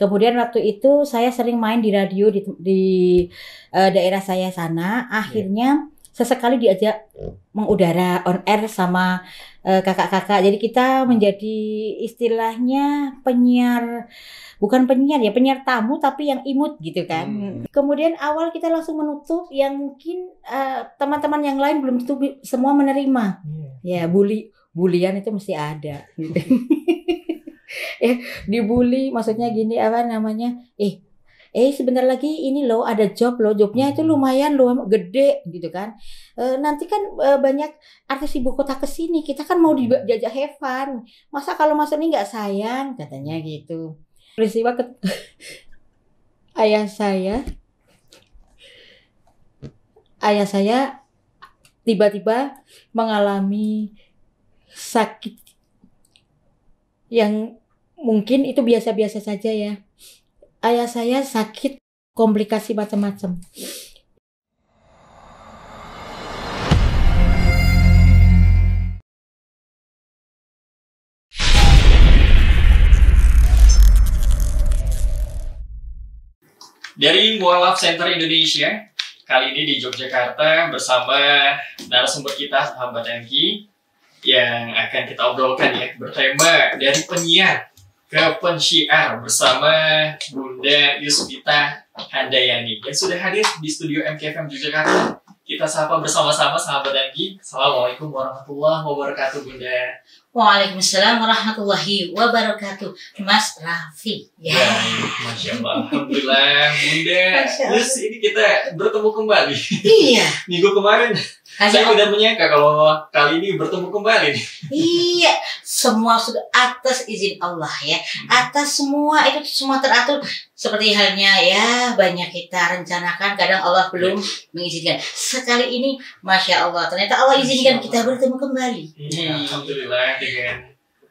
Kemudian waktu itu saya sering main di radio di, di uh, daerah saya sana. Akhirnya yeah. sesekali diajak mengudara on air sama eh, kakak-kakak. Uh, Jadi kita menjadi istilahnya penyiar bukan penyiar ya, penyiar tamu tapi yang imut gitu kan. Hmm. Kemudian awal kita langsung menutup yang mungkin eh, teman-teman uh, yang lain belum tentu semua menerima. Yeah. Ya, bully bulian itu mesti ada gitu. eh dibully maksudnya gini apa namanya eh eh sebentar lagi ini loh ada job loh jobnya itu hmm. lumayan loh gede gitu kan e, nanti kan e, banyak artis ibu kota kesini kita kan mau hmm. diajak Heaven masa kalau masa ini nggak sayang katanya gitu peristiwa ke ayah saya ayah saya tiba-tiba mengalami sakit yang mungkin itu biasa-biasa saja ya. Ayah saya sakit komplikasi macam-macam. Dari Mual Love Center Indonesia, kali ini di Yogyakarta bersama narasumber kita, sahabat Enki, yang akan kita obrolkan ya, bertema dari penyiar ke pensiar bersama Bunda Yusvita Handayani yang sudah hadir di studio MKFM Yogyakarta. Kita sapa bersama-sama sahabat Anggi. Assalamualaikum warahmatullahi wabarakatuh Bunda. Waalaikumsalam warahmatullahi wabarakatuh Mas Raffi. Ya. Baik, Masya Allah. Alhamdulillah Bunda. Terus ini kita bertemu kembali. Iya. Minggu kemarin saya udah tidak menyangka kalau kali ini bertemu kembali. Iya, semua sudah atas izin Allah ya. Hmm. Atas semua itu semua teratur seperti halnya ya banyak kita rencanakan kadang Allah belum iya. mengizinkan. Sekali ini masya Allah ternyata Allah izinkan Allah. kita bertemu kembali. Ya, Alhamdulillah dengan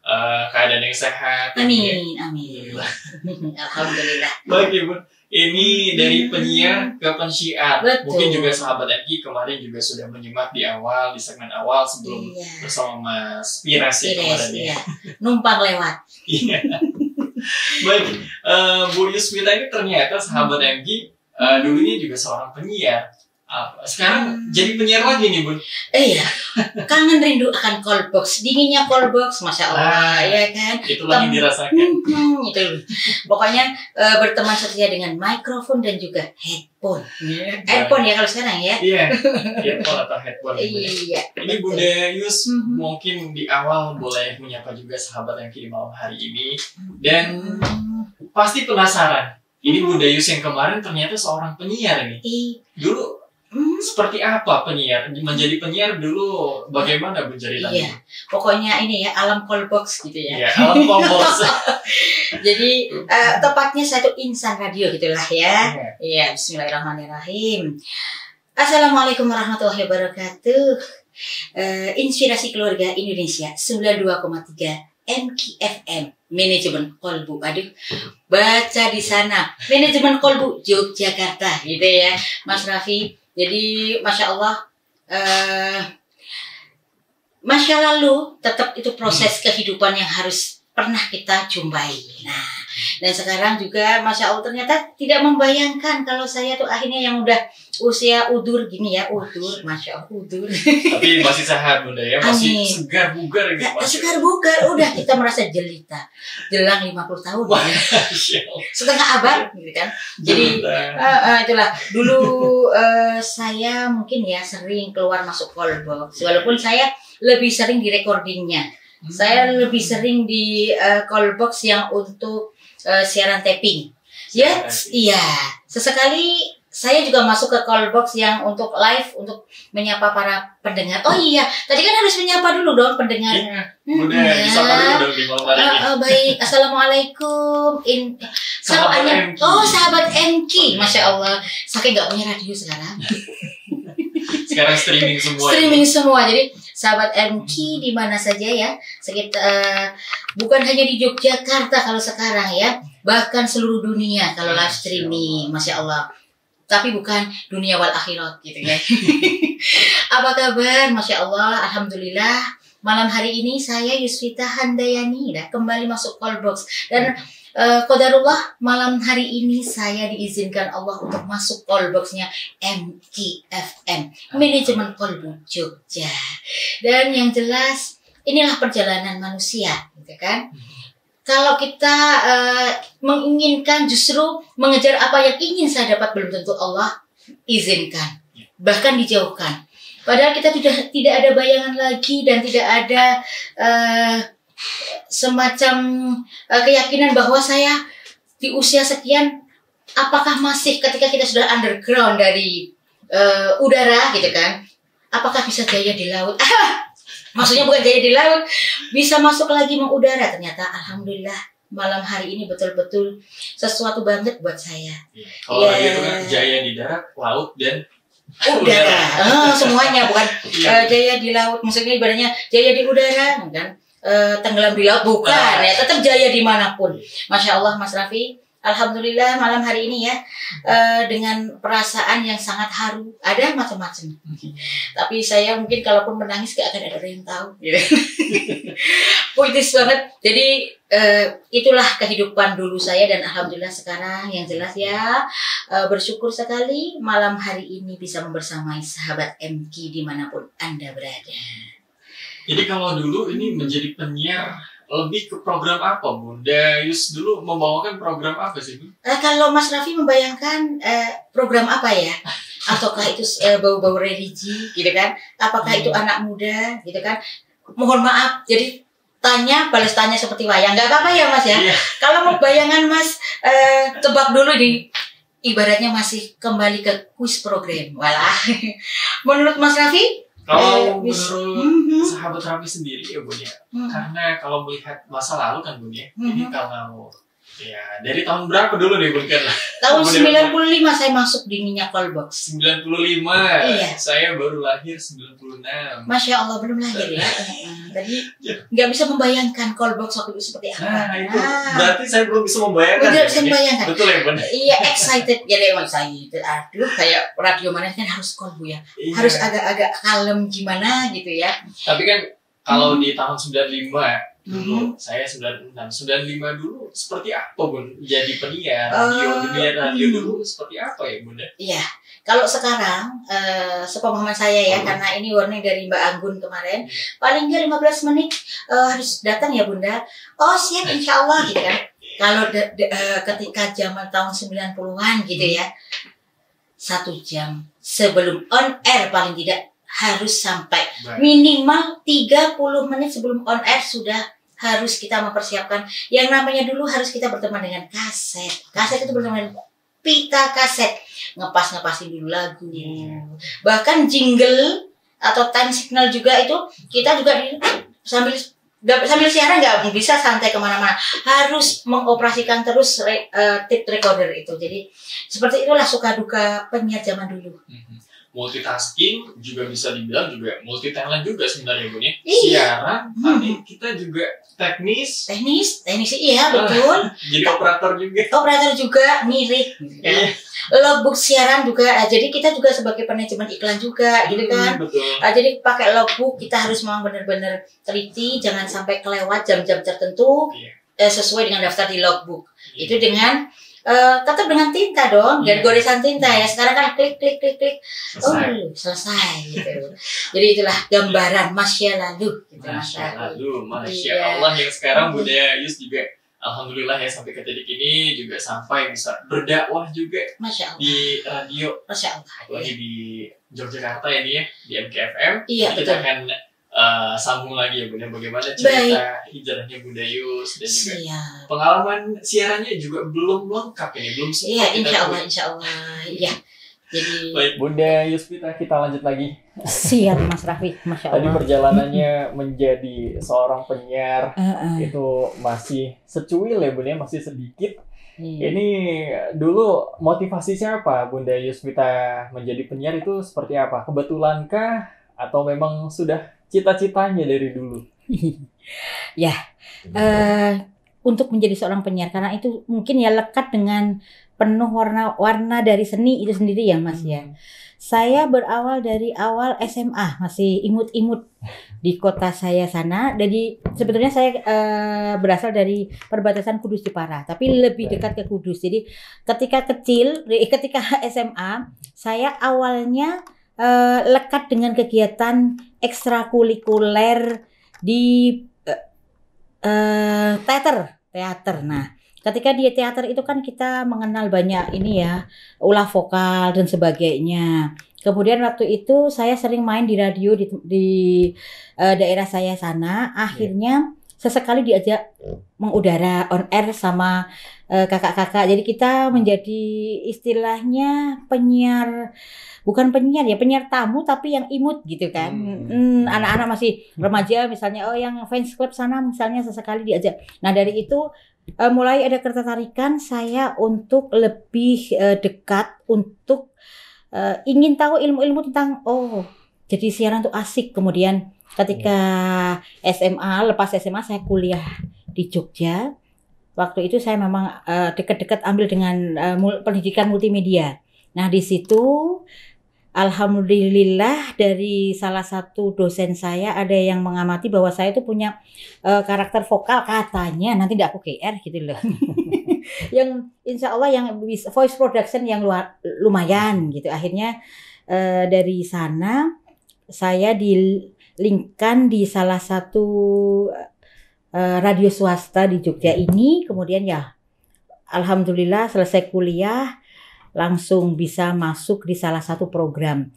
uh, keadaan yang sehat. Amin, ya. amin. Alhamdulillah. Baik ibu ini dari penyiar ke pensiar. Mungkin juga sahabat Eki kemarin juga sudah menyimak di awal di segmen awal sebelum iya. bersama Mas Pirasi ya kemarin ya. iya. Numpang lewat. Iya. Baik, uh, Bu Yusmita ini ternyata sahabat Eki uh, dulunya juga seorang penyiar apa? Sekarang hmm. jadi penyiar lagi nih, Bun. Eh, iya. Kangen rindu akan call box. Dinginnya call box, Masya Allah, ah, ya kan? Itu lagi dirasakan. Hmm, itu. Pokoknya e, berteman setia dengan mikrofon dan juga headphone. Yeah, headphone ya kalau sekarang ya. Iya. Headphone atau headphone. iya. Ini Bunda Yus hmm. mungkin di awal boleh menyapa juga sahabat yang kirim malam hari ini mhm. dan hmm. pasti penasaran. Ini mhm. Bunda Yus yang kemarin ternyata seorang penyiar nih. Iya. Dulu Hmm. Seperti apa penyiar? Menjadi penyiar dulu bagaimana menjadi lagi Iya. Pokoknya ini ya alam call box gitu ya. Iya, alam box Jadi uh, tepatnya satu insan radio gitulah ya. Iya, yeah. ya, bismillahirrahmanirrahim. Assalamualaikum warahmatullahi wabarakatuh. Uh, Inspirasi Keluarga Indonesia 92,3 MKFM manajemen kolbu aduh baca di sana manajemen kolbu Yogyakarta gitu ya Mas Raffi jadi masya Allah, uh, masa lalu tetap itu proses hmm. kehidupan yang harus pernah kita jumpai. Nah, dan sekarang juga Masya Allah ternyata tidak membayangkan kalau saya tuh akhirnya yang udah usia udur gini ya, udur, Masya Allah udur. Tapi masih sehat Bunda ya, masih Amin. segar bugar gitu. Masih. segar bugar, udah kita merasa jelita. Jelang 50 tahun. Wah, ya. Setengah abad gitu kan. Jadi uh, uh, itulah dulu uh, saya mungkin ya sering keluar masuk call walaupun saya lebih sering di recordingnya. Hmm. Saya lebih sering di uh, call box yang untuk uh, siaran taping. Ya, iya. Sesekali saya juga masuk ke call box yang untuk live untuk menyapa para pendengar. Oh iya, tadi kan harus menyapa dulu dong pendengar. Iya, hmm, ya. dulu dong oh, oh, baik, assalamualaikum. In sahabat so, MK. Oh sahabat MK, masya Allah. Saking nggak punya radio sekarang. sekarang streaming semua. Streaming ya. semua, jadi sahabat MK di mana saja ya sekitar eh, bukan hanya di Yogyakarta kalau sekarang ya bahkan seluruh dunia kalau live streaming masya Allah tapi bukan dunia wal akhirat gitu ya apa kabar masya Allah alhamdulillah malam hari ini saya Yusvita Handayani dah kembali masuk call box dan ya uh, eh, Kodarullah malam hari ini saya diizinkan Allah untuk masuk boxnya MKFM Manajemen Kolbu Jogja dan yang jelas inilah perjalanan manusia gitu kan kalau kita uh, menginginkan justru mengejar apa yang ingin saya dapat belum tentu Allah izinkan bahkan dijauhkan padahal kita tidak tidak ada bayangan lagi dan tidak ada uh, semacam uh, keyakinan bahwa saya di usia sekian apakah masih ketika kita sudah underground dari uh, udara gitu kan apakah bisa jaya di laut maksudnya bukan jaya di laut bisa masuk lagi mengudara ternyata alhamdulillah malam hari ini betul-betul sesuatu banget buat saya. Oh yeah. itu kan jaya di darat, laut dan udara. udara. Oh, semuanya bukan uh, iya. jaya di laut, maksudnya ibaratnya jaya di udara, kan? Eh, tenggelam di laut bukan ya tetap jaya dimanapun masya Allah Mas Raffi Alhamdulillah malam hari ini ya uh, dengan perasaan yang sangat haru ada macam-macam tapi saya mungkin kalaupun menangis gak akan ada yang tahu gitu. puitis banget jadi uh, itulah kehidupan dulu saya dan alhamdulillah sekarang yang jelas ya uh, bersyukur sekali malam hari ini bisa membersamai sahabat MK dimanapun anda berada. Jadi kalau dulu ini menjadi penyiar lebih ke program apa Bunda Yus dulu membawakan program apa sih Bu? Eh, kalau Mas Raffi membayangkan eh, program apa ya? Ataukah itu eh, bau-bau religi gitu kan? Apakah hmm. itu anak muda gitu kan? Mohon maaf, jadi tanya balas tanya seperti wayang nggak apa-apa ya Mas ya? Yeah. Kalau mau bayangan Mas eh, tebak dulu di ibaratnya masih kembali ke quiz program. Walah. Menurut Mas Raffi kalau eh, menurut mm-hmm. sahabat terapi sendiri ya Bun ya, hmm karena kalau melihat masa lalu kan Bun ya, mm-hmm. jadi kalau Ya, dari tahun berapa dulu nih Bulkan? Tahun 95 lima saya masuk di minyak kolbox. 95. Iya. Saya baru lahir 96. Masya Allah belum lahir ya. Iya, jadi nggak bisa membayangkan kolbox waktu itu seperti apa. Nah, itu nah. berarti saya belum bisa membayangkan. Belum ya. bisa membayangkan. Betul ya benar. Iya excited jadi emang itu Aduh kayak radio mana kan harus kolbu ya. Iya. Harus agak-agak kalem gimana gitu ya. Tapi kan kalau hmm. di tahun 95 dulu hmm. saya 96 95 dulu seperti apa bun jadi penyiar uh, radio dunia radio hmm. dulu seperti apa ya bunda iya kalau sekarang uh, sepemahaman saya ya oh. karena ini warning dari Mbak Anggun kemarin mm. paling nggak 15 menit uh, harus datang ya bunda oh siap hmm. insya Allah gitu kan kalau de, de, uh, ketika zaman tahun 90-an gitu mm. ya satu jam sebelum on air paling tidak harus sampai Baik. minimal 30 menit sebelum on air sudah harus kita mempersiapkan yang namanya dulu harus kita berteman dengan kaset kaset itu berteman dengan pita kaset ngepas ngepasin dulu lagu hmm. bahkan jingle atau time signal juga itu kita juga di, sambil sambil siaran nggak bisa santai kemana-mana harus mengoperasikan terus re, uh, eh, tip recorder itu jadi seperti itulah suka duka penyiar zaman dulu mm -hmm multitasking juga bisa dibilang juga multi talent juga sebenarnya bu nih ya. iya. siaran hmm. tapi kita juga teknis teknis teknis iya ah, betul jadi operator juga operator juga mirip iya. Ya. logbook siaran juga nah, jadi kita juga sebagai manajemen iklan juga gitu hmm, kan hmm, jadi pakai logbook kita harus memang benar-benar teliti jangan sampai kelewat jam-jam tertentu iya. Eh, sesuai dengan daftar di logbook yeah. itu dengan Eh, tetap dengan tinta dong, dan iya. goresan tinta ya. Sekarang kan klik klik klik klik, selesai. oh selesai gitu. Jadi itulah gambaran masya lalu. Gitu, masya lalu, masya iya. Allah yang sekarang budaya Yus juga Alhamdulillah ya sampai ke titik ini juga sampai bisa berdakwah juga Masya Allah. di radio Masya Allah, lagi ya. di Yogyakarta ini ya di MKFM. Iya, Jadi kita akan Eh, sambung lagi ya Bunda ya. bagaimana cerita Baik. hijrahnya Bunda Yus dan juga Siap. pengalaman siarannya juga belum lengkap ini belum semua ya, insya Allah insya Allah ya jadi Baik. Bunda Yuspita kita lanjut lagi Siap Mas Rafi, Masya Allah Tadi perjalanannya menjadi seorang penyiar uh -uh. itu masih secuil ya Bunda ya. masih sedikit Hmm. Ini dulu motivasi siapa Bunda Yusmita menjadi penyiar itu seperti apa? Kebetulankah atau memang sudah cita-citanya dari dulu? ya, uh, untuk menjadi seorang penyiar karena itu mungkin ya lekat dengan penuh warna-warna dari seni itu sendiri ya Mas ya. hmm. ya. Saya berawal dari awal SMA masih imut-imut di kota saya sana. Jadi sebetulnya saya uh, berasal dari perbatasan Kudus Jepara, tapi lebih dekat ke Kudus. Jadi ketika kecil, ketika SMA, saya awalnya uh, lekat dengan kegiatan ekstrakurikuler di uh, uh, teater, teater. Nah, ketika di teater itu kan kita mengenal banyak ini ya, ulah vokal dan sebagainya. Kemudian waktu itu saya sering main di radio di, di uh, daerah saya sana. Iya. Akhirnya sesekali diajak mengudara on air sama Eh, kakak-kakak. Jadi kita menjadi istilahnya penyiar bukan penyiar ya, penyiar tamu tapi yang imut gitu kan. Anak-anak hmm. hmm, masih remaja misalnya oh yang fans club sana misalnya sesekali diajak. Nah, dari itu uh, mulai ada ketertarikan saya untuk lebih uh, dekat untuk uh, ingin tahu ilmu-ilmu tentang oh jadi siaran itu asik kemudian ketika SMA iya. lepas SMA saya kuliah di Jogja waktu itu saya memang uh, eh, dekat deket ambil dengan uh, pendidikan multimedia. Nah di situ Alhamdulillah dari salah satu dosen saya ada yang mengamati bahwa saya itu punya uh, karakter vokal katanya nanti tidak aku kr gitu loh. yang insya Allah yang voice production yang luar, lumayan gitu. Akhirnya uh, dari sana saya di dilingkan di salah satu Eh, radio swasta di Jogja hmm. ini kemudian ya alhamdulillah selesai kuliah langsung bisa masuk di salah satu program.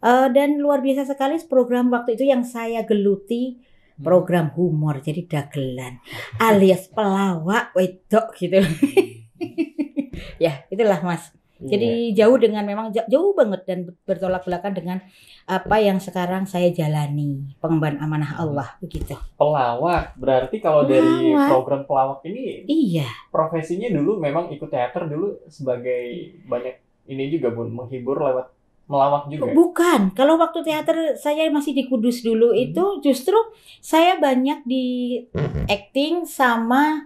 Uh, dan luar biasa sekali program waktu itu yang saya geluti hmm. program humor jadi dagelan alias pelawak wedok gitu. Hmm. ya, itulah Mas. Jadi yeah. jauh dengan memang jauh banget dan bertolak belakang dengan apa yang sekarang saya jalani pengemban amanah hmm. Allah begitu. Pelawak berarti kalau pelawak. dari program pelawak ini, iya. Profesinya dulu memang ikut teater dulu sebagai banyak ini juga bun menghibur lewat melawak juga? Ya? Bukan. Kalau waktu teater saya masih di Kudus dulu hmm. itu justru saya banyak di acting sama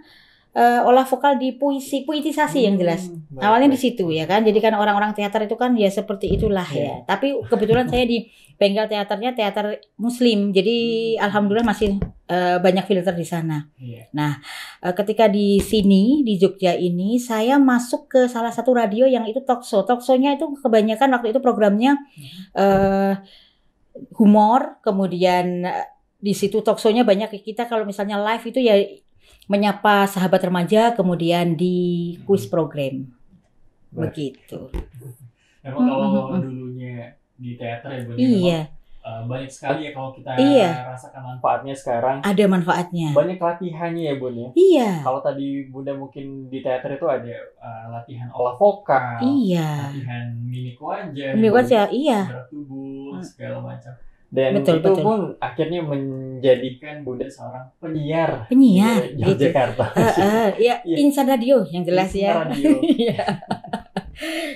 uh, olah vokal di puisi, puitisasi hmm, yang jelas. Baik, Awalnya baik. di situ ya kan. Jadi kan orang-orang teater itu kan ya seperti itulah ya. Iya. Tapi kebetulan saya di bengkel teaternya teater muslim. Jadi hmm. alhamdulillah masih uh, banyak filter di sana. Yeah. Nah, uh, ketika di sini di Jogja ini saya masuk ke salah satu radio yang itu Tokso. Toksonya nya itu kebanyakan waktu itu programnya uh, humor, kemudian di situ toksonya nya banyak kita kalau misalnya live itu ya menyapa sahabat remaja kemudian di kuis mm-hmm. program begitu. Memang kalau mm-hmm. dulunya di teater ya Bu. Iya. Uh, banyak sekali ya kalau kita iya. rasakan manfaatnya sekarang. Ada manfaatnya. Banyak latihannya ya Bun ya. Iya. Kalau tadi Bunda mungkin di teater itu ada uh, latihan olah vokal. Iya. Latihan mimik wajah. Mimik wajah, iya. Berat tubuh mm. segala macam dan betul, itu betul. pun akhirnya menjadikan Bunda seorang penyiar penyiar di Jakarta. Eh, eh, eh, ya, iya, Uh, uh, ya, insan radio yang jelas insan ya. Radio. Iya.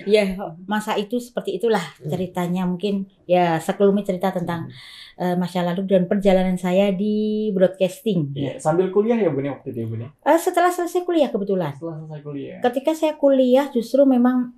ya masa itu seperti itulah ceritanya mungkin ya sekelumit cerita tentang uh, masa lalu dan perjalanan saya di broadcasting. Ya, sambil kuliah ya Bunda waktu itu ya, Bunda. Uh, setelah selesai kuliah kebetulan. Setelah selesai kuliah. Ketika saya kuliah justru memang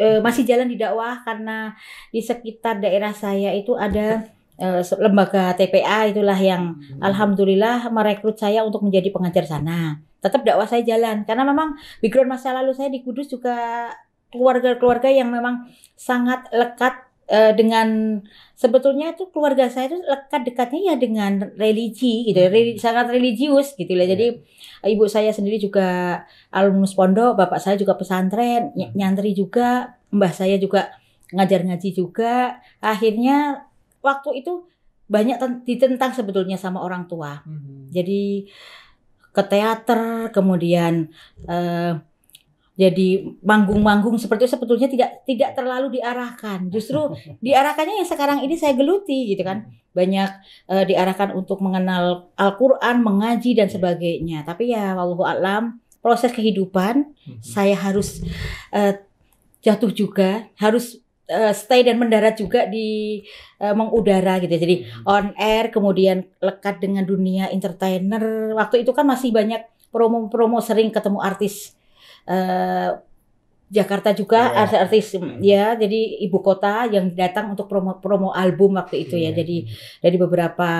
uh, masih jalan di dakwah karena di sekitar daerah saya itu ada Eh, lembaga TPA itulah yang hmm. alhamdulillah merekrut saya untuk menjadi pengajar sana. Tetap dakwah saya jalan karena memang background masa lalu saya di Kudus juga keluarga-keluarga yang memang sangat lekat eh, dengan sebetulnya itu keluarga saya itu lekat dekatnya ya dengan religi gitu ya. religi, hmm. sangat religius gitu lah jadi ya. ibu saya sendiri juga alumnus pondok bapak saya juga pesantren ny hmm. nyantri juga mbah saya juga ngajar ngaji juga akhirnya waktu itu banyak ditentang sebetulnya sama orang tua. Hmm. Jadi ke teater, kemudian uh, jadi manggung-manggung seperti itu sebetulnya tidak tidak terlalu diarahkan. Justru diarahkannya yang sekarang ini saya geluti gitu kan. Mhm. Banyak uh, diarahkan untuk mengenal Al-Qur'an, mengaji dan iya. sebagainya. Tapi ya wallahu alam proses kehidupan hmm. saya harus uh, jatuh juga, harus uh, stay dan mendarat juga di uh, mengudara gitu. Jadi hmm. on air kemudian lekat dengan dunia entertainer. Waktu itu kan masih banyak promo-promo sering ketemu artis uh, Jakarta juga oh. artis-artis hmm. ya jadi ibu kota yang datang untuk promo-promo album waktu itu yeah. ya. Iya. Jadi dari beberapa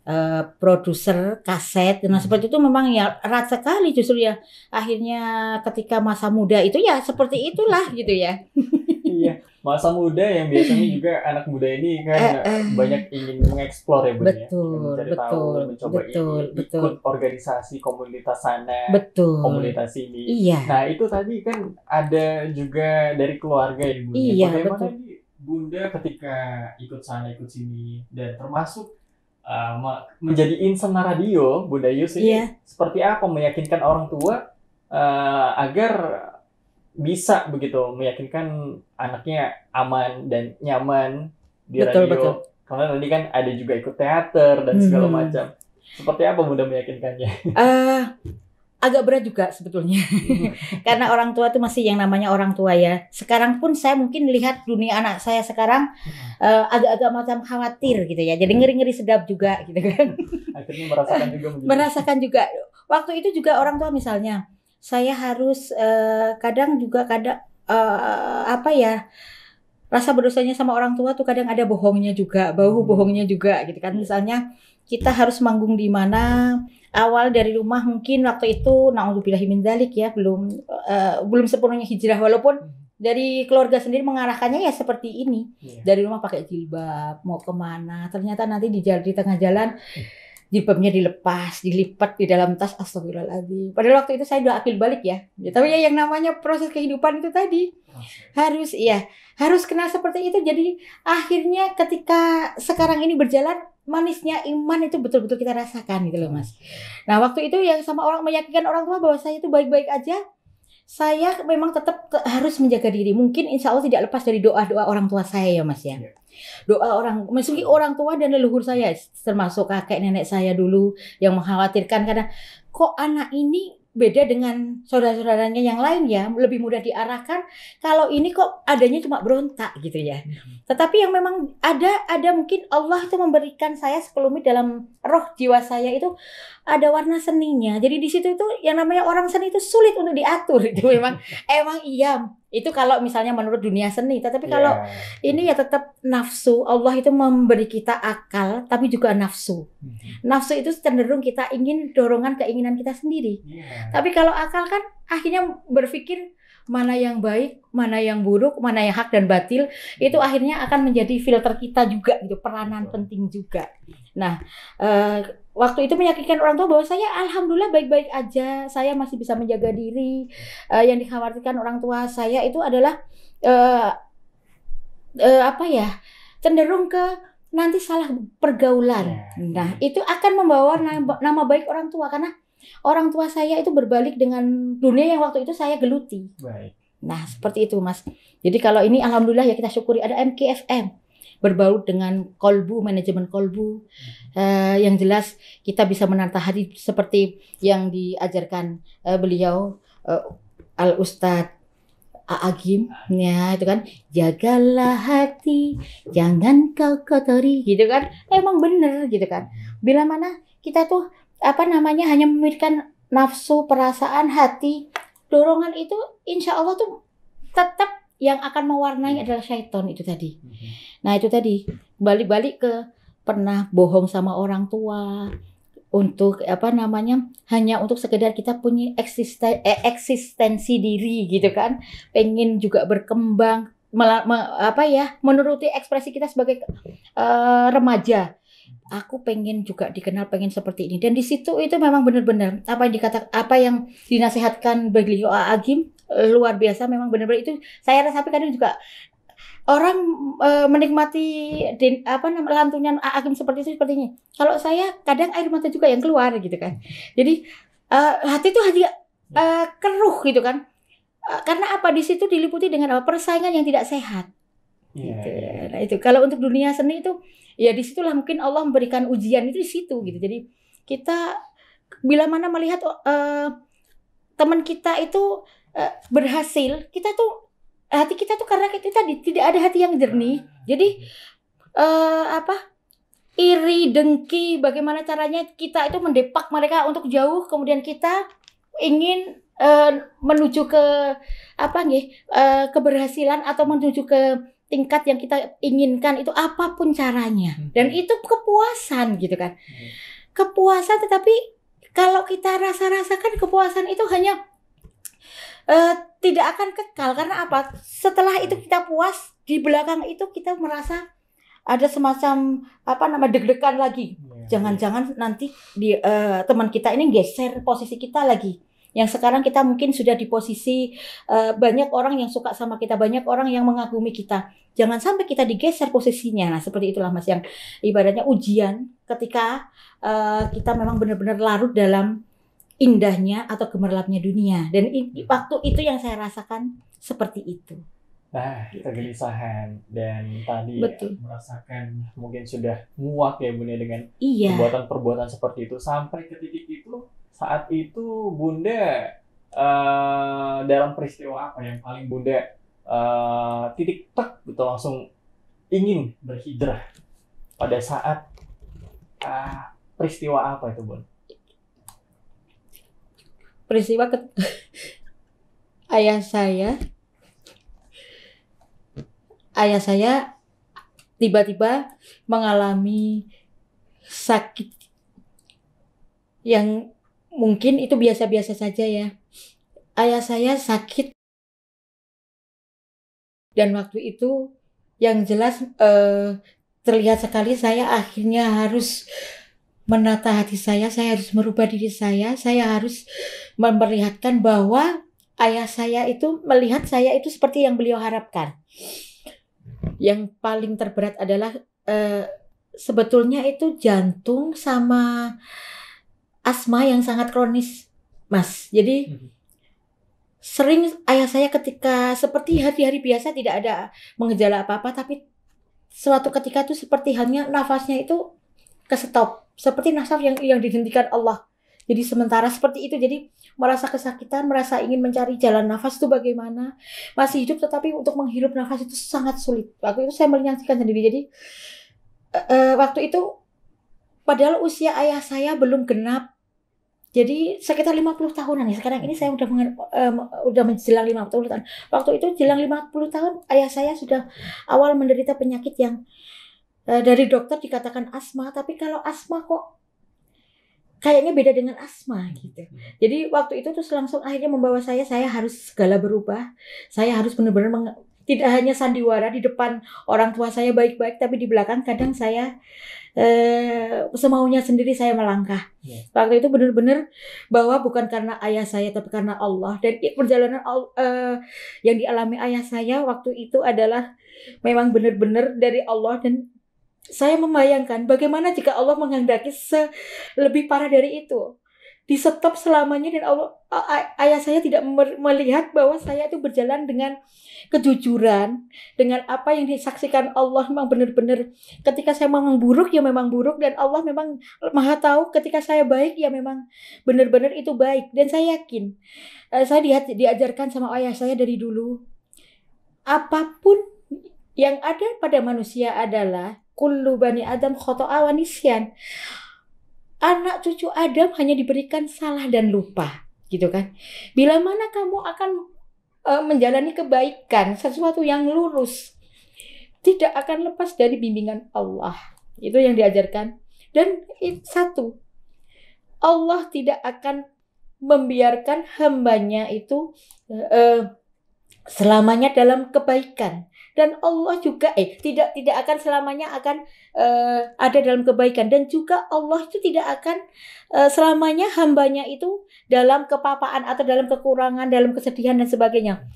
Uh, produser kaset dan nah, hmm. seperti itu memang ya erat sekali justru ya akhirnya ketika masa muda itu ya seperti itulah gitu ya. iya, masa muda yang biasanya juga anak muda ini kan eh, eh. banyak ingin mengeksplor ya bunya ya, mencari betul, tahu, mencoba betul, ini, betul. ikut organisasi komunitas sana, betul. komunitas ini. Iya. Nah itu tadi kan ada juga dari keluarga ya bunya Iya, Bagaimana betul. Bunda ketika ikut sana ikut sini dan termasuk uh, menjadi insan radio Bunda Yus ini iya. seperti apa meyakinkan orang tua uh, agar bisa begitu meyakinkan anaknya aman dan nyaman di betul, radio. Betul. Karena nanti kan ada juga ikut teater dan segala hmm. macam. Seperti apa mudah meyakinkannya? Uh, agak berat juga sebetulnya. Hmm. Karena orang tua itu masih yang namanya orang tua ya. Sekarang pun saya mungkin lihat dunia anak saya sekarang agak hmm. eh, agak-agak macam khawatir gitu ya. Jadi hmm. ngeri-ngeri sedap juga gitu kan. Akhirnya merasakan juga. Merasakan juga. Waktu itu juga orang tua misalnya saya harus uh, kadang juga kadang uh, apa ya rasa berdosanya sama orang tua tuh kadang ada bohongnya juga, bau hmm. bohongnya juga gitu kan. Misalnya kita harus manggung di mana, awal dari rumah mungkin waktu itu naudzubillah min ya, belum uh, belum sepenuhnya hijrah walaupun hmm. dari keluarga sendiri mengarahkannya ya seperti ini. Yeah. Dari rumah pakai jilbab, mau kemana, ternyata nanti di jalan di tengah jalan hmm jilbabnya dilepas, dilipat di dalam tas astagfirullahaladzim. Padahal waktu itu saya udah akil balik ya. ya. Tapi ya yang namanya proses kehidupan itu tadi harus ya harus kenal seperti itu. Jadi akhirnya ketika sekarang ini berjalan manisnya iman itu betul-betul kita rasakan gitu loh mas. Nah waktu itu yang sama orang meyakinkan orang tua bahwa saya itu baik-baik aja saya memang tetap harus menjaga diri. Mungkin insya Allah tidak lepas dari doa-doa orang tua saya ya mas ya. Iya. Doa orang, meski orang tua dan leluhur saya, termasuk kakek nenek saya dulu yang mengkhawatirkan karena kok anak ini beda dengan saudara-saudaranya yang lain ya lebih mudah diarahkan kalau ini kok adanya cuma berontak gitu ya mm-hmm. tetapi yang memang ada ada mungkin Allah itu memberikan saya sekelumit dalam roh jiwa saya itu ada warna seninya jadi di situ itu yang namanya orang seni itu sulit untuk diatur itu memang emang iya itu kalau misalnya menurut dunia seni, tetapi iya. kalau ini ya tetap nafsu. Allah itu memberi kita akal, tapi juga nafsu. Mhm. Nafsu itu cenderung kita ingin dorongan keinginan kita sendiri. Yeah. Tapi kalau akal kan akhirnya berpikir mana yang baik, mana yang buruk, mana yang hak dan batil, itu hmm. akhirnya akan menjadi filter kita juga gitu, peranan penting juga. Nah, uh, waktu itu meyakinkan orang tua bahwa saya alhamdulillah baik-baik aja, saya masih bisa menjaga diri. Uh, yang dikhawatirkan orang tua saya itu adalah uh, uh, apa ya? cenderung ke nanti salah pergaulan. Iya, nah, iya. itu akan membawa nama baik orang tua karena orang tua saya itu berbalik dengan dunia yang waktu itu saya geluti. Baik. Nah, seperti itu, Mas. Jadi kalau ini alhamdulillah ya kita syukuri ada MKFM berbau dengan kolbu, manajemen kolbu. Uh, yang jelas kita bisa menata hati seperti yang diajarkan uh, beliau uh, Al Ustadz Agim ya itu kan jagalah hati jangan kau kotori gitu kan emang bener gitu kan bila mana kita tuh apa namanya hanya memikirkan nafsu, perasaan, hati, dorongan itu insya Allah tuh tetap yang akan mewarnai hmm. adalah syaitan itu tadi. Hmm. Nah itu tadi balik-balik ke pernah bohong sama orang tua untuk apa namanya hanya untuk sekedar kita punya eksisten, eh, eksistensi diri gitu hmm. kan pengen juga berkembang mel, me, apa ya menuruti ekspresi kita sebagai uh, remaja aku pengen juga dikenal pengen seperti ini dan di situ itu memang benar-benar apa yang dikata apa yang dinasehatkan beliau Agim eh, luar biasa memang benar-benar itu saya rasa tapi kadang juga orang e, menikmati den, apa namanya lantunan Agim seperti itu seperti ini kalau saya kadang air mata juga yang keluar gitu kan jadi e, hati itu hati e, keruh gitu kan e, karena apa di situ diliputi dengan apa persaingan yang tidak sehat yeah, gitu. Iya. Nah, itu kalau untuk dunia seni itu ya disitulah mungkin Allah memberikan ujian itu di situ gitu. Jadi kita bila mana melihat uh, teman kita itu uh, berhasil, kita tuh hati kita tuh karena kita tadi tidak ada hati yang jernih. Ah, Jadi uh, apa? iri, dengki, bagaimana caranya kita itu mendepak mereka untuk jauh, kemudian kita ingin uh, menuju ke apa nih uh, keberhasilan atau menuju ke tingkat yang kita inginkan itu apapun caranya hmm. dan itu kepuasan gitu kan kepuasan tetapi kalau kita rasa-rasakan kepuasan itu hanya uh, tidak akan kekal karena apa setelah itu kita puas di belakang itu kita merasa ada semacam apa nama deg-degan lagi iya, jangan-jangan nanti di uh, teman kita ini geser posisi kita lagi yang sekarang kita mungkin sudah di posisi uh, banyak orang yang suka sama kita, banyak orang yang mengagumi kita. Jangan sampai kita digeser posisinya. Nah, seperti itulah Mas yang ibaratnya ujian ketika uh, kita memang benar-benar larut dalam indahnya atau gemerlapnya dunia. Dan i- hmm. waktu itu yang saya rasakan seperti itu. Nah, kegelisahan dan tadi ya, Betul. Ya, merasakan mungkin sudah muak ya Bunda dengan iya. perbuatan-perbuatan seperti itu sampai ke titik itu saat itu Bunda uh, dalam peristiwa apa yang paling Bunda uh, titik tek gitu langsung ingin berhijrah pada saat uh, peristiwa apa itu Bun? Peristiwa ke ayah saya ayah saya tiba-tiba mengalami sakit yang mungkin itu biasa-biasa saja ya. Ayah saya sakit dan waktu itu yang jelas eh, terlihat sekali saya akhirnya harus menata hati saya, saya harus merubah diri saya, saya harus memperlihatkan bahwa ayah saya itu melihat saya itu seperti yang beliau harapkan. Yang paling terberat adalah eh, sebetulnya itu jantung sama asma yang sangat kronis, Mas. Jadi mhm. sering ayah saya ketika seperti hari-hari biasa tidak ada mengejala apa-apa, tapi suatu ketika itu seperti halnya nafasnya itu kesetop, seperti nafas yang yang dihentikan Allah. Jadi sementara seperti itu, jadi merasa kesakitan, merasa ingin mencari jalan nafas itu bagaimana. Masih hidup tetapi untuk menghirup nafas itu sangat sulit. Waktu itu saya menyaksikan sendiri. Jadi uh, waktu itu padahal usia ayah saya belum genap jadi sekitar 50 tahunan ya. Sekarang ini saya udah mengen, um, udah menjelang 50 tahun. Waktu itu jelang 50 tahun ayah saya sudah awal menderita penyakit yang uh, dari dokter dikatakan asma, tapi kalau asma kok kayaknya beda dengan asma gitu. Jadi waktu itu terus langsung akhirnya membawa saya saya harus segala berubah. Saya harus benar-benar tidak hanya sandiwara di depan orang tua saya baik-baik tapi di belakang kadang saya eh, semaunya sendiri saya melangkah. Yeah. Waktu itu benar-benar bahwa bukan karena ayah saya tapi karena Allah. Dan perjalanan eh, yang dialami ayah saya waktu itu adalah memang benar-benar dari Allah dan saya membayangkan bagaimana jika Allah menghendaki lebih parah dari itu di stop selamanya dan Allah, ayah saya tidak melihat bahwa saya itu berjalan dengan kejujuran dengan apa yang disaksikan Allah memang benar-benar ketika saya memang buruk ya memang buruk dan Allah memang maha tahu ketika saya baik ya memang benar-benar itu baik dan saya yakin e, saya diajarkan sama ayah saya dari dulu apapun yang ada pada manusia adalah kullu bani adam khata'a wa nisyan anak cucu Adam hanya diberikan salah dan lupa, gitu kan? Bila mana kamu akan e, menjalani kebaikan, sesuatu yang lurus, tidak akan lepas dari bimbingan Allah. Itu yang diajarkan. Dan satu, Allah tidak akan membiarkan hambanya itu e, e selamanya dalam kebaikan dan Allah juga eh tidak tidak akan selamanya akan uh, ada dalam kebaikan dan juga Allah itu tidak akan uh, selamanya hambanya itu dalam kepapaan atau dalam kekurangan dalam kesedihan dan sebagainya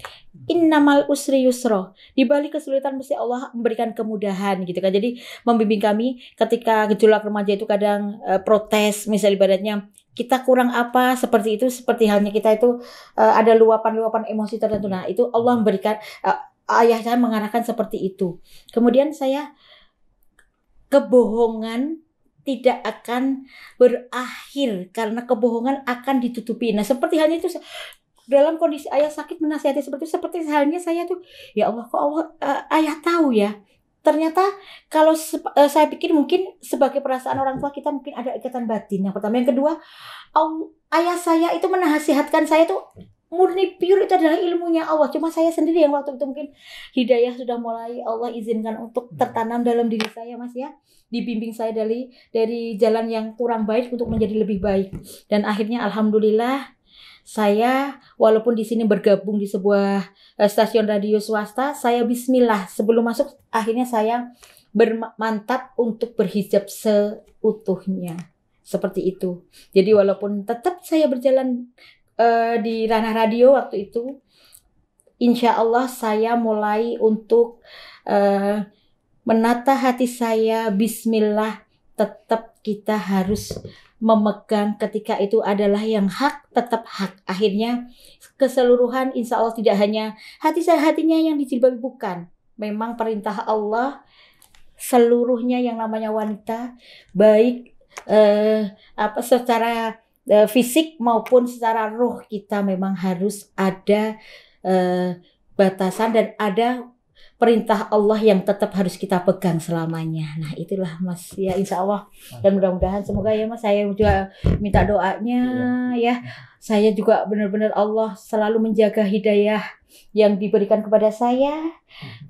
innamal usri yusro di balik kesulitan mesti Allah memberikan kemudahan gitu kan jadi membimbing kami ketika gejolak remaja itu kadang uh, protes misalnya ibaratnya kita kurang apa seperti itu seperti halnya kita itu uh, ada luapan-luapan emosi tertentu nah itu Allah memberikan ayah saya mengarahkan seperti itu. Kemudian saya kebohongan tidak akan berakhir karena kebohongan akan ditutupi. Nah, seperti halnya itu dalam kondisi ayah sakit menasihati seperti itu, seperti halnya saya tuh ya Allah kok Allah uh, ayah tahu ya ternyata kalau uh, saya pikir mungkin sebagai perasaan orang tua kita mungkin ada ikatan batin yang pertama yang kedua ayah saya itu menasihatkan saya tuh murni pure itu adalah ilmunya Allah. Cuma saya sendiri yang waktu itu mungkin hidayah sudah mulai Allah izinkan untuk hmm. tertanam dalam diri saya Mas ya. Dibimbing saya dari dari jalan yang kurang baik untuk menjadi lebih baik. Dan akhirnya alhamdulillah saya walaupun di sini bergabung di sebuah eh, stasiun radio swasta, saya bismillah sebelum masuk akhirnya saya bermantap untuk berhijab seutuhnya seperti itu. Jadi walaupun tetap saya berjalan uh, di ranah radio waktu itu insya Allah saya mulai untuk uh, menata hati saya Bismillah tetap kita harus memegang ketika itu adalah yang hak tetap hak akhirnya keseluruhan insya Allah tidak hanya hati saya hatinya yang dijilbabi bukan memang perintah Allah seluruhnya yang namanya wanita baik eh, apa secara Eh, fisik maupun secara ruh kita memang harus ada eh, batasan dan ada perintah Allah yang tetap harus kita pegang selamanya. Nah itulah Mas ya Insya Allah dan mudah-mudahan semoga ya Mas saya juga minta doanya ya. Saya juga benar-benar Allah selalu menjaga hidayah yang diberikan kepada saya.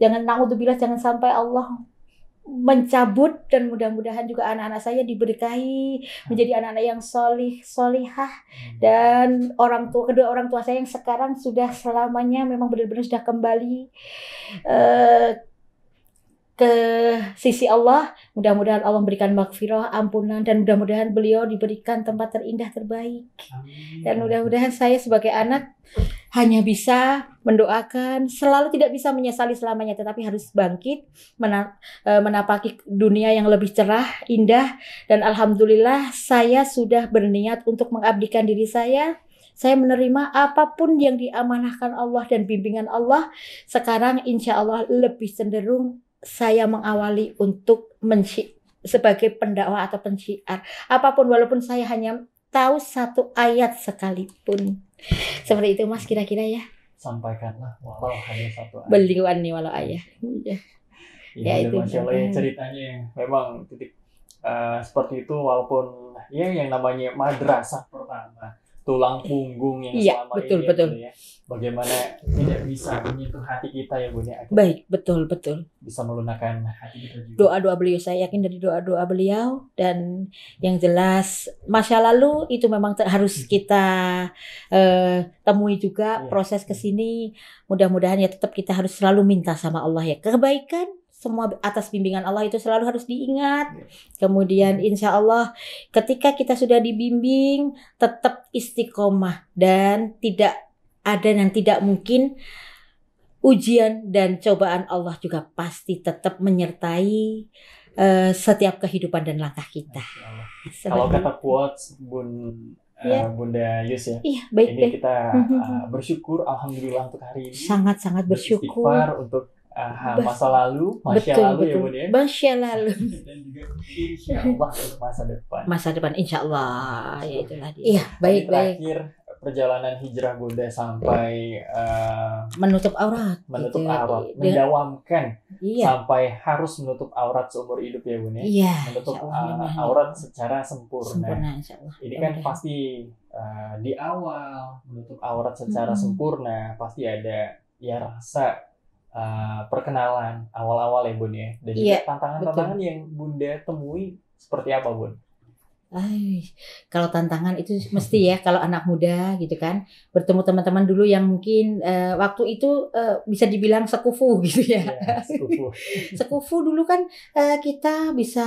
Jangan nangutubilah jangan sampai Allah mencabut dan mudah-mudahan juga anak-anak saya diberkahi hmm. menjadi anak-anak yang solih solihah hmm. dan orang tua kedua orang tua saya yang sekarang sudah selamanya memang benar-benar sudah kembali uh, ke sisi Allah. Mudah-mudahan Allah memberikan makfirah, ampunan, dan mudah-mudahan beliau diberikan tempat terindah terbaik. Amin. Dan mudah-mudahan saya sebagai anak hanya bisa mendoakan, selalu tidak bisa menyesali selamanya, tetapi harus bangkit, e, menapaki dunia yang lebih cerah, indah, dan Alhamdulillah saya sudah berniat untuk mengabdikan diri saya saya menerima apapun yang diamanahkan Allah dan bimbingan Allah. Sekarang insya Allah lebih cenderung saya mengawali untuk menci sebagai pendakwah atau penciar apapun walaupun saya hanya tahu satu ayat sekalipun seperti itu mas kira-kira ya sampaikanlah walau hanya satu ayat beliwan nih walau ayah ya, ya itu masya Allah ya, ceritanya memang titik uh, seperti itu walaupun ya yang namanya madrasah pertama tulang punggung yang ya, selama betul, ini betul. Gitu ya, bagaimana hmm. tidak bisa menyentuh hati kita ya Bunda. Baik, betul, betul. Bisa melunakkan hati kita juga. Doa-doa beliau saya yakin dari doa-doa beliau dan yang jelas masa lalu itu memang harus hmm. kita eh, temui juga ya. proses ke sini. Mudah-mudahan ya tetap kita harus selalu minta sama Allah ya kebaikan semua atas bimbingan Allah itu selalu harus diingat. Iya. Kemudian hmm. insya Allah ketika kita sudah dibimbing tetap istiqomah dan tidak ada yang tidak mungkin, ujian dan cobaan Allah juga pasti tetap menyertai uh, setiap kehidupan dan langkah kita. Kalau kata quotes Bun yeah. uh, iya. Bunda Yus ya, yeah, baik, ini deh. kita uh, bersyukur Alhamdulillah untuk hari ini. Sangat-sangat bersyukur. untuk uh, masa lalu, masa betul, lalu ya, betul. ya Bunda. ya. Masa lalu. Dan juga insya Allah untuk masa depan. Masa depan insya Allah. Ya itulah dia. Iya, baik-baik. Iya, terakhir, baik perjalanan hijrah Bunda sampai uh, menutup aurat, menutup gitu. aurat, mendawamkan iya. sampai harus menutup aurat seumur hidup ya Bunda. Ya? Iya, menutup Allah, aurat eh, aurat secara sempurna. sempurna Allah. Ini kan pasti uh, di awal menutup aurat secara hmm. sempurna pasti ada ya rasa uh, perkenalan awal-awal ya Bunda ya dan juga iya, tantangan-tantangan yang Bunda temui seperti apa Bunda? Ay, kalau tantangan itu mesti ya kalau anak muda gitu kan bertemu teman-teman dulu yang mungkin uh, waktu itu uh, bisa dibilang sekufu gitu ya. ya sekufu. sekufu dulu kan uh, kita bisa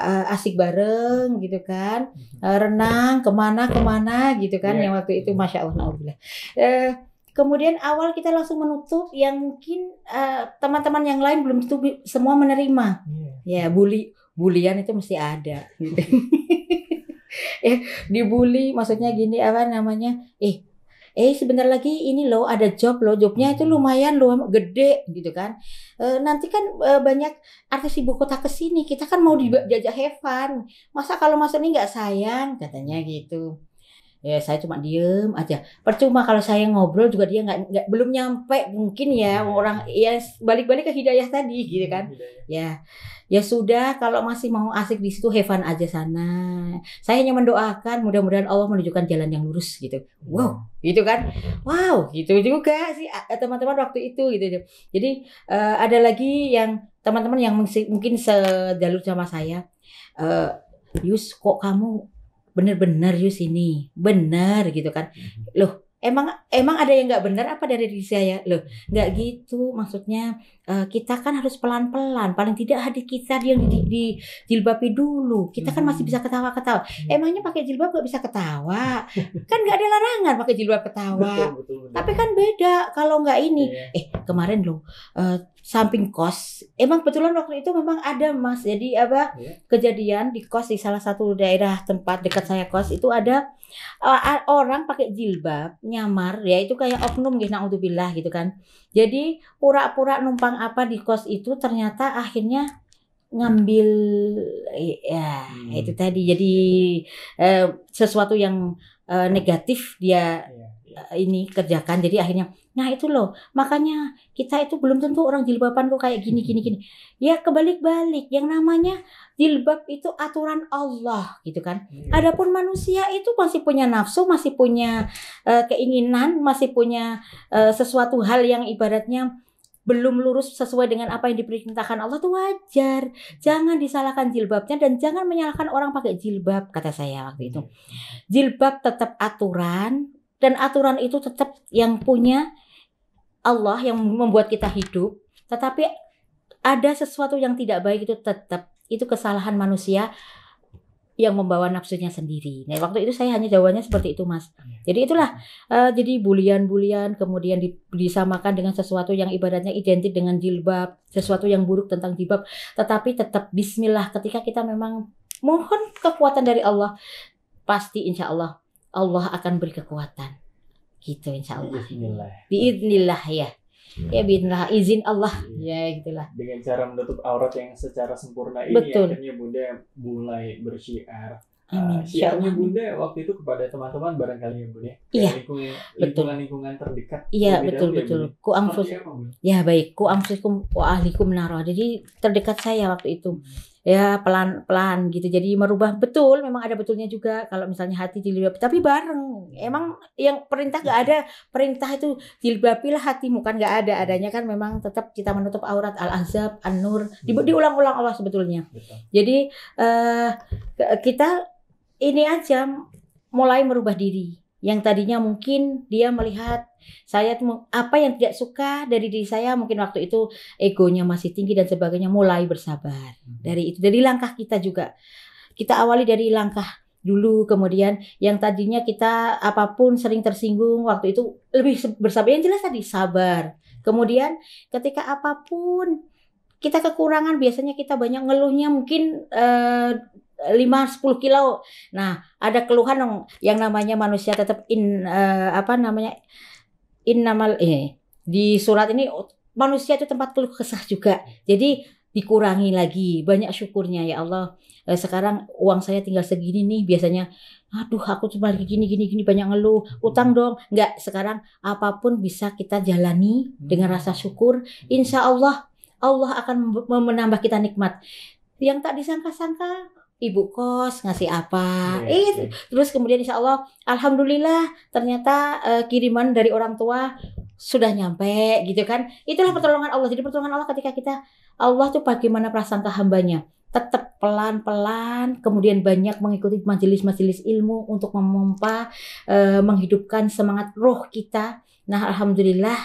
uh, asik bareng gitu kan, uh, renang kemana-kemana gitu kan ya. yang waktu itu mhm. masya Allah, alhamdulillah. Uh, Kemudian awal kita langsung menutup yang mungkin teman-teman uh, yang lain belum tentu semua menerima. Yeah. Ya, bully bulian itu mesti ada gitu. eh dibully maksudnya gini apa namanya eh eh sebentar lagi ini loh ada job loh jobnya itu hmm. lumayan loh gede gitu kan e, nanti kan e, banyak artis ibu kota kesini kita kan mau hmm. dijajah Heaven masa kalau masa ini nggak sayang katanya gitu ya saya cuma diem aja percuma kalau saya ngobrol juga dia nggak nggak belum nyampe mungkin ya hmm. orang ya balik-balik ke hidayah tadi hmm, gitu kan hidayah. ya ya sudah kalau masih mau asik di situ heaven aja sana saya hanya mendoakan mudah-mudahan Allah menunjukkan jalan yang lurus gitu wow hmm. gitu kan wow gitu juga sih teman-teman waktu itu gitu, gitu. jadi uh, ada lagi yang teman-teman yang mungkin sejalur sama saya uh, Yus kok kamu bener-bener you sini bener gitu kan mhm. loh emang emang ada yang nggak bener apa dari diri saya loh nggak gitu maksudnya uh, kita kan harus pelan pelan paling tidak hadir kita yang di, di jilbabi dulu kita kan masih mhm. bisa ketawa ketawa iya. emangnya pakai jilbab gak bisa ketawa kan nggak ada larangan pakai jilbab ketawa betul, betul, betul. tapi kan beda kalau nggak ini iya. eh kemarin loh eh, samping kos. Emang kebetulan waktu itu memang ada mas. Jadi apa yeah. kejadian di kos di salah satu daerah tempat dekat saya kos itu ada uh, orang pakai jilbab nyamar ya itu kayak oknum gitu naudzubillah gitu kan. Jadi pura-pura numpang apa di kos itu ternyata akhirnya ngambil ya hmm. itu tadi jadi uh, sesuatu yang uh, negatif dia iya. Eh, ini kerjakan jadi akhirnya nah itu loh makanya kita itu belum tentu orang jilbaban kok kayak gini gini gini ya kebalik-balik yang namanya jilbab itu aturan Allah gitu kan iya. adapun manusia itu masih punya nafsu masih punya uh, keinginan masih punya uh, sesuatu hal yang ibaratnya belum lurus sesuai dengan apa yang diperintahkan Allah itu wajar. Jangan disalahkan jilbabnya dan jangan menyalahkan orang pakai jilbab kata saya waktu itu. Iya. Jilbab tetap aturan, dan aturan itu tetap yang punya Allah yang membuat kita hidup tetapi ada sesuatu yang tidak baik itu tetap itu kesalahan manusia yang membawa nafsunya sendiri. Nah, waktu itu saya hanya jawabannya seperti itu, Mas. Iya. Jadi itulah uh, jadi bulian-bulian kemudian di, disamakan dengan sesuatu yang ibadahnya identik dengan jilbab, sesuatu yang buruk tentang jilbab, tetapi tetap bismillah ketika kita memang mohon kekuatan dari Allah, pasti insya Allah Allah akan beri kekuatan. Gitu insya Allah. Biiznillah. Ya. ya. Ya biiznillah izin Allah. Iya. Ya gitulah. Dengan cara menutup aurat yang secara sempurna ini Betul. akhirnya Bunda mulai bersiar. Uh, ah, siarnya Bunda waktu itu kepada teman-teman barangkali ya Bunda. Ya? Iya. Lingkungan, betul. lingkungan terdekat. Iya betul ya, betul. Ku angfus. Ya baik. Ku amfuskum ku ahlikum naro. Jadi terdekat saya waktu itu. Hmm ya pelan-pelan gitu. Jadi merubah betul, memang ada betulnya juga kalau misalnya hati jilbab, tapi bareng. Emang yang perintah gak ada, perintah itu jilbabilah hatimu kan gak ada. Adanya kan memang tetap kita menutup aurat al azab an-nur. Hmm. Di, diulang-ulang Allah sebetulnya. Jadi uh, kita ini aja mulai merubah diri. Yang tadinya mungkin dia melihat saya apa yang tidak suka dari diri saya mungkin waktu itu egonya masih tinggi dan sebagainya mulai bersabar. Hmm. Dari itu dari langkah kita juga. Kita awali dari langkah dulu kemudian yang tadinya kita apapun sering tersinggung waktu itu lebih bersabar yang jelas tadi sabar kemudian ketika apapun kita kekurangan biasanya kita banyak ngeluhnya mungkin eh, lima 5 sepuluh kilo nah ada keluhan dong yang namanya manusia tetap in uh, apa namanya innamal eh di surat ini oh, manusia itu tempat keluh kesah juga. Jadi dikurangi lagi banyak syukurnya ya Allah eh, sekarang uang saya tinggal segini nih biasanya aduh aku cuma lagi gini gini gini banyak ngeluh utang dong nggak sekarang apapun bisa kita jalani dengan rasa syukur insya Allah Allah akan menambah kita nikmat yang tak disangka-sangka ibu kos ngasih apa yeah, eh yeah. terus kemudian insya Allah alhamdulillah ternyata uh, kiriman dari orang tua sudah nyampe gitu kan itulah hmm. pertolongan Allah jadi pertolongan Allah ketika kita Allah tuh bagaimana perasaan ke hambanya tetap pelan-pelan kemudian banyak mengikuti majelis-majelis ilmu untuk memompa uh, menghidupkan semangat roh kita nah alhamdulillah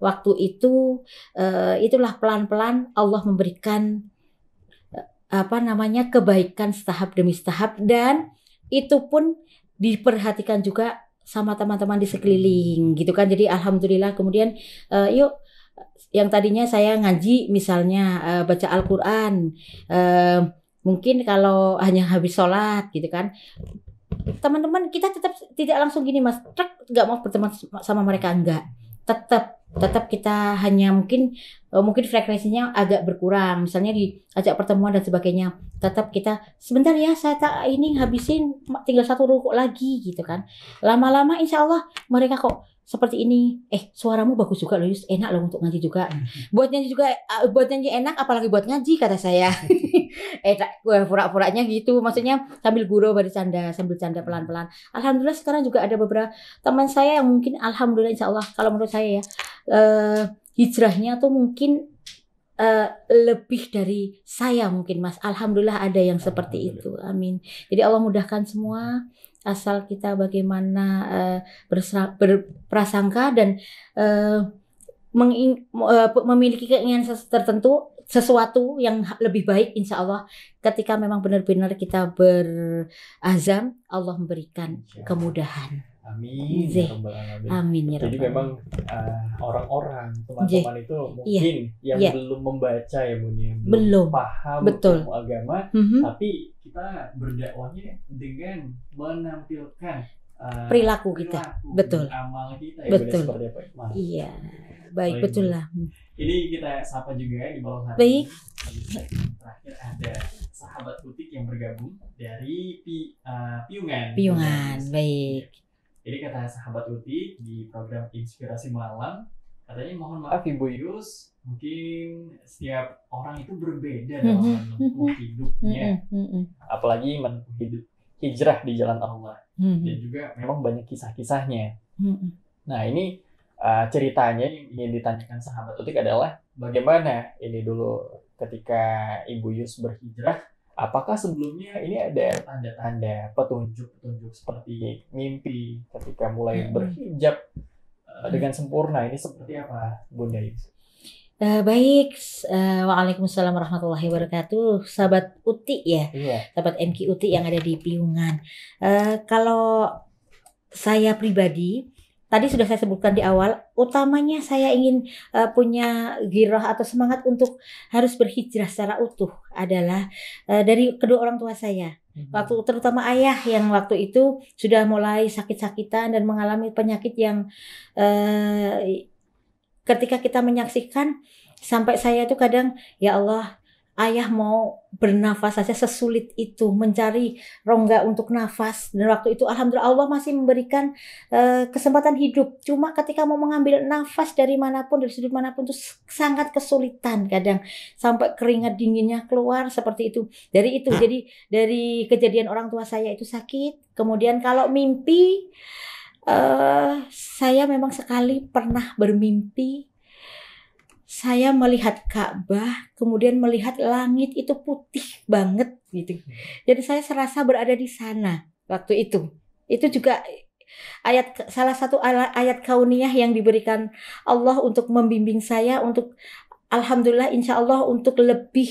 waktu itu uh, itulah pelan-pelan Allah memberikan apa namanya kebaikan setahap demi setahap dan itu pun diperhatikan juga sama teman-teman di sekeliling gitu kan jadi alhamdulillah kemudian uh, yuk yang tadinya saya ngaji misalnya uh, baca Al-Qur'an uh, mungkin kalau hanya habis sholat gitu kan teman-teman kita tetap tidak langsung gini mas truk nggak mau berteman sama mereka enggak tetap tetap kita hanya mungkin eh, mungkin frekuensinya agak berkurang misalnya di ajak pertemuan dan sebagainya tetap kita sebentar ya saya tak ini habisin tinggal satu rukuk lagi gitu kan lama-lama insyaallah mereka kok seperti ini. Eh, suaramu bagus juga loh, Yus. Enak loh untuk ngaji juga. Buat nyanyi juga, buat nyanyi enak, apalagi buat ngaji, kata saya. eh, pura-puranya gitu. Maksudnya sambil guru canda, sambil canda pelan-pelan. Alhamdulillah sekarang juga ada beberapa teman saya yang mungkin, Alhamdulillah insya Allah, kalau menurut saya ya, eh, hijrahnya tuh mungkin Uh, lebih dari saya mungkin Mas. Alhamdulillah ada yang seperti itu. Amin. Jadi Allah mudahkan semua asal kita bagaimana uh, eh, bersa- berprasangka dan uh, uh, memiliki keinginan tertentu sesuatu yang lebih baik insya Allah ketika memang benar-benar kita berazam Allah memberikan kemudahan. Amin. Ya Amin ya Jadi memang orang orang-orang teman-teman itu mungkin yeah. yang yeah. belum iya. membaca ya Bun yang belum, belum paham Betul. ilmu agama, mm-hmm. tapi kita berdakwahnya dengan menampilkan uh, perilaku kita. Perilaku betul. Amal kita ya, ya betul. seperti apa? Ya, iya. Baik, Baik betul lah. Ini kita sapa juga ya di bawah hati. Baik. Terakhir ada sahabat putih yang bergabung dari Pi, uh, Piungan. Piungan, baik. Iya. Jadi kata sahabat Uti di program Inspirasi Malam, katanya mohon maaf ah, Ibu Yus, mungkin setiap orang itu berbeda hmm, dalam hmm, hmm, menempuh hidupnya. Apalagi menempuh hidup hijrah di jalan Allah. Dan juga memang banyak kisah-kisahnya. Nah ini uh, ceritanya yang ingin ditanyakan sahabat Utik adalah bagaimana ini dulu ketika Ibu Yus berhijrah apakah sebelumnya ini ada tanda-tanda petunjuk-petunjuk seperti mimpi ketika mulai hmm. berhijab eh, dengan sempurna ini seperti apa Bunda Yus? Uh, eh, baik, uh, waalaikumsalam warahmatullahi wabarakatuh, sahabat Uti ya, yeah. sahabat MK Uti yang ada di Piungan. Uh, kalau saya pribadi Tadi sudah saya sebutkan di awal, utamanya saya ingin uh, punya girah atau semangat untuk harus berhijrah secara utuh adalah uh, dari kedua orang tua saya. Mhm. Waktu terutama ayah yang waktu itu sudah mulai sakit-sakitan dan mengalami penyakit yang uh, ketika kita menyaksikan sampai saya itu kadang ya Allah Ayah mau bernafas saja sesulit itu, mencari rongga untuk nafas. Dan waktu itu Alhamdulillah Allah masih memberikan uh, kesempatan hidup. Cuma ketika mau mengambil nafas dari manapun, dari sudut manapun itu sangat kesulitan kadang. Sampai keringat dinginnya keluar seperti itu. Dari itu, nah. jadi dari kejadian orang tua saya itu sakit. Kemudian kalau mimpi, uh, saya memang sekali pernah bermimpi saya melihat Ka'bah, kemudian melihat langit itu putih banget gitu. Hmm. Jadi saya serasa berada di sana waktu itu. Itu juga ayat salah satu ayat kauniyah yang diberikan Allah untuk membimbing saya untuk alhamdulillah insya Allah untuk lebih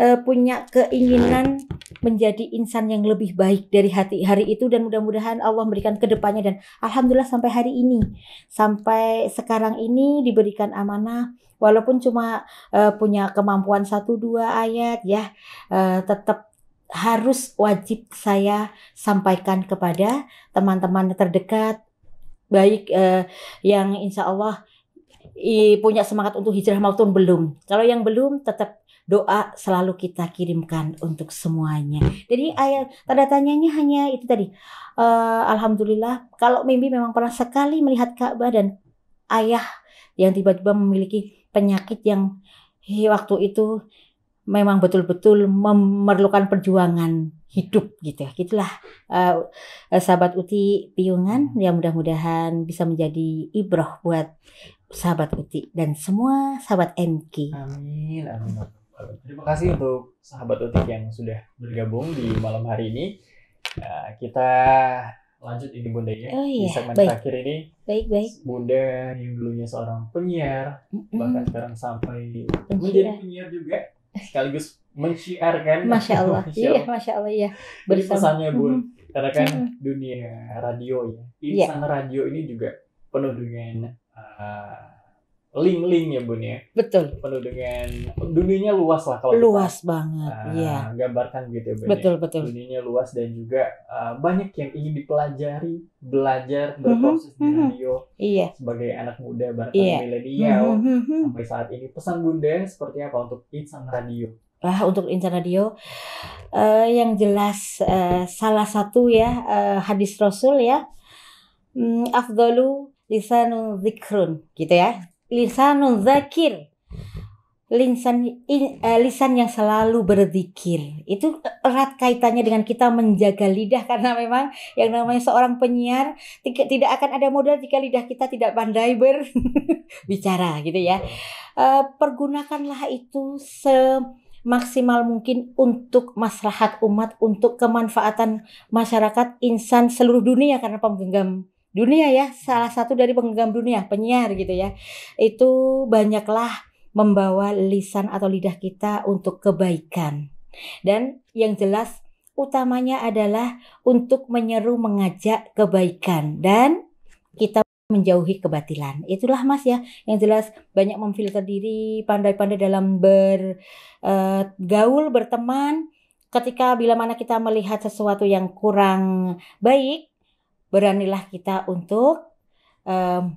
uh, punya keinginan menjadi insan yang lebih baik dari hati hari itu dan mudah-mudahan Allah memberikan kedepannya dan alhamdulillah sampai hari ini sampai sekarang ini diberikan amanah walaupun cuma uh, punya kemampuan satu dua ayat ya uh, tetap harus wajib saya sampaikan kepada teman-teman terdekat baik uh, yang insya Allah i, punya semangat untuk hijrah maupun belum. Kalau yang belum tetap doa selalu kita kirimkan untuk semuanya. Jadi ayat tanda tanyanya hanya itu tadi. Uh, Alhamdulillah kalau mimpi memang pernah sekali melihat Ka'bah dan ayah yang tiba-tiba memiliki penyakit yang hi, waktu itu memang betul-betul memerlukan perjuangan hidup gitu ya. Gitulah uh, sahabat Uti Piungan yang mudah-mudahan bisa menjadi ibroh buat sahabat Uti dan semua sahabat MK. Amin. Amin. Terima kasih untuk sahabat Utik yang sudah bergabung di malam hari ini. Nah, kita lanjut ini Bunda ya. Oh, iya. Di segmen baik. terakhir ini. Baik, baik. Bunda yang dulunya seorang penyiar, mm -hmm. bahkan sekarang sampai menjadi penyiar juga sekaligus menciarkan. Masya Allah. Masya Allah. Iya, Masya Allah ya. Beri pesannya Bun, mm -hmm. karena kan mm -hmm. dunia radio ya. Iya. Insan yeah. radio ini juga penuh dengan uh, link-link ya bun ya. Betul. Penuh dengan dunianya luas lah kalau luas kita, banget. Uh, yeah. Iya. Gambarkan gitu ya bun. Betul ya. betul. Dunianya luas dan juga uh, banyak yang ingin dipelajari, belajar, mhm, berproses mm -hmm. di mhm. radio. Iya. Sebagai anak muda bahkan iya. milenial mm -hmm. sampai saat ini pesan bunda seperti apa untuk insan radio? Wah, untuk insan radio uh, yang jelas uh, salah satu ya uh, hadis Rasul ya. Mm, afdalu lisanu zikrun gitu ya lisanun zakir lisan eh, lisan yang selalu berzikir itu erat kaitannya dengan kita menjaga lidah karena memang yang namanya seorang penyiar tidak akan ada modal jika lidah kita tidak pandai berbicara gitu ya uh, pergunakanlah itu se maksimal mungkin untuk maslahat umat, untuk kemanfaatan masyarakat, insan seluruh dunia karena penggenggam dunia ya, salah satu dari penggenggam dunia, penyiar gitu ya. Itu banyaklah membawa lisan atau lidah kita untuk kebaikan. Dan yang jelas utamanya adalah untuk menyeru mengajak kebaikan dan kita menjauhi kebatilan. Itulah Mas ya, yang jelas banyak memfilter diri, pandai-pandai dalam bergaul, eh, berteman. Ketika bila mana kita melihat sesuatu yang kurang baik, beranilah kita untuk um,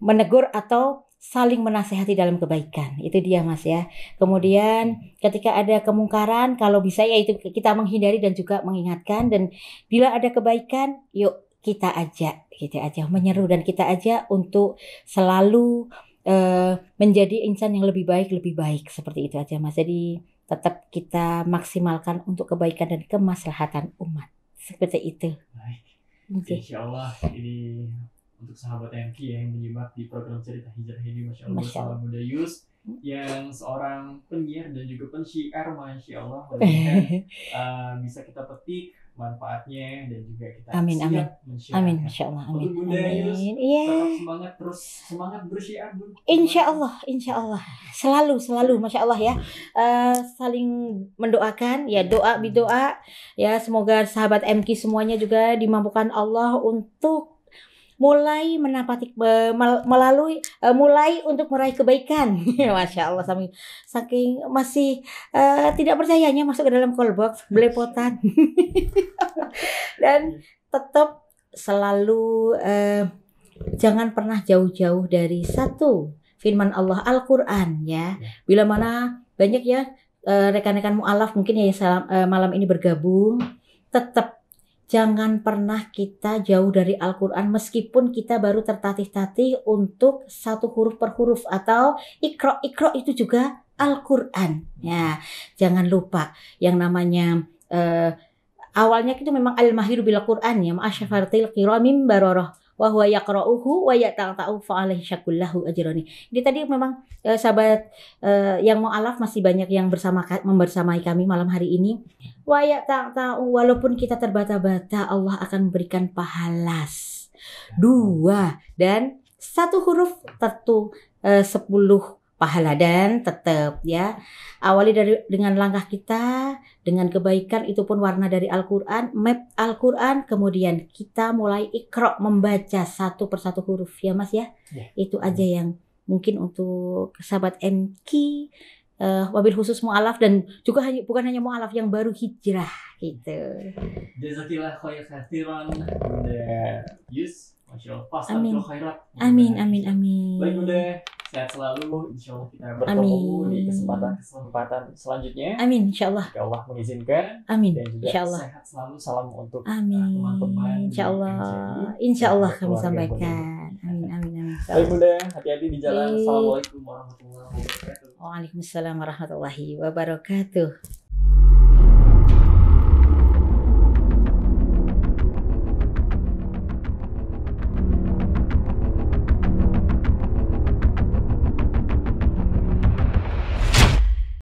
menegur atau saling menasehati dalam kebaikan. Itu dia Mas ya. Kemudian ketika ada kemungkaran kalau bisa ya itu kita menghindari dan juga mengingatkan dan bila ada kebaikan yuk kita ajak, kita gitu aja menyeru dan kita aja untuk selalu uh, menjadi insan yang lebih baik, lebih baik seperti itu aja Mas. Jadi tetap kita maksimalkan untuk kebaikan dan kemaslahatan umat. Seperti itu. Baik. Okay. Insya Allah ini untuk sahabat MK ya, yang menyimak di program cerita hijrah ini Masya Allah Salam Muda Yus yang seorang penyiar dan juga pensyiar Masya Allah uh, bisa kita petik manfaatnya dan juga kita amin, siap amin. Amin, insya Allah, amin. Bunda Yus, iya. semangat terus, semangat bersyiar. Insya Allah, insya Allah, selalu, selalu, masya Allah ya, uh, saling mendoakan, ya doa bidoa, ya semoga sahabat MK semuanya juga dimampukan Allah untuk mulai menapati melalui e, mulai untuk meraih kebaikan. Masya Allah saking, saking masih uh, tidak percayanya masuk ke dalam call box belepotan dan tetap selalu uh, jangan pernah jauh-jauh dari satu firman Allah Al-Qur'an ya. Bila mana banyak ya rekan-rekan uh, mualaf mungkin ya salam, malam ini bergabung tetap Jangan pernah kita jauh dari Al-Quran meskipun kita baru tertatih-tatih untuk satu huruf per huruf atau ikro-ikro itu juga Al-Quran. Ya, jangan lupa yang namanya eh, awalnya itu memang al-mahiru bil Quran ya ma'asyafartil kiramim baroroh wahwa yakrohu yaqra'uhu wa yata'ta'u fa syakullahu ajaroni. Jadi tadi memang eh, sahabat eh, yang mau alaf masih banyak yang bersama membersamai kami malam hari ini. Wa tahu walaupun kita terbata-bata Allah akan memberikan pahalas. Dua dan satu huruf tentu eh, sepuluh pahala dan tetap ya awali dari dengan langkah kita dengan kebaikan itu pun warna dari Al-Qur'an map Al-Qur'an kemudian kita mulai ikro membaca satu persatu huruf ya Mas ya yeah. itu aja yang mungkin untuk sahabat MK uh, eh, wabil khusus mualaf dan juga hanya, bukan hanya mualaf yang baru hijrah gitu. Jazakillah khairan Bunda Yus, masyaallah khairat. Amin amin amin. Baik Bunda, sehat selalu insya Allah kita bertemu amin. di kesempatan kesempatan selanjutnya amin insya Allah insya Allah mengizinkan amin dan juga insya Allah. sehat selalu salam untuk amin. Eh, teman-teman insya Allah insya Allah kami sampaikan amin amin amin baik bunda hati-hati di jalan assalamualaikum warahmatullahi wabarakatuh waalaikumsalam warahmatullahi wabarakatuh